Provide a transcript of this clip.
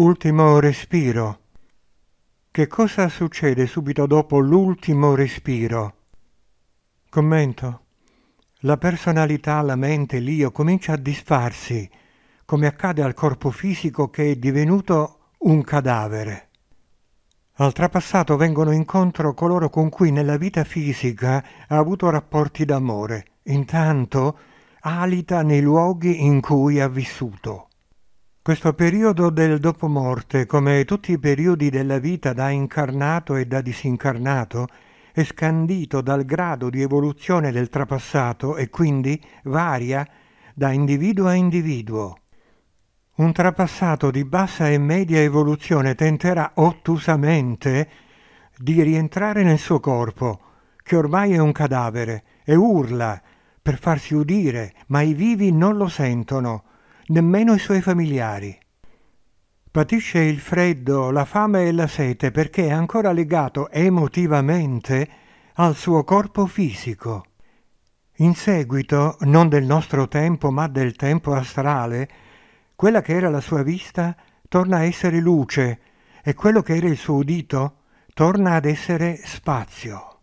Ultimo respiro. Che cosa succede subito dopo l'ultimo respiro? Commento. La personalità, la mente, l'io comincia a disfarsi, come accade al corpo fisico che è divenuto un cadavere. Al trapassato vengono incontro coloro con cui nella vita fisica ha avuto rapporti d'amore, intanto alita nei luoghi in cui ha vissuto. Questo periodo del dopomorte, come tutti i periodi della vita da incarnato e da disincarnato, è scandito dal grado di evoluzione del trapassato e quindi varia da individuo a individuo. Un trapassato di bassa e media evoluzione tenterà ottusamente di rientrare nel suo corpo, che ormai è un cadavere, e urla per farsi udire, ma i vivi non lo sentono nemmeno i suoi familiari. Patisce il freddo, la fame e la sete perché è ancora legato emotivamente al suo corpo fisico. In seguito, non del nostro tempo ma del tempo astrale, quella che era la sua vista torna a essere luce e quello che era il suo udito torna ad essere spazio.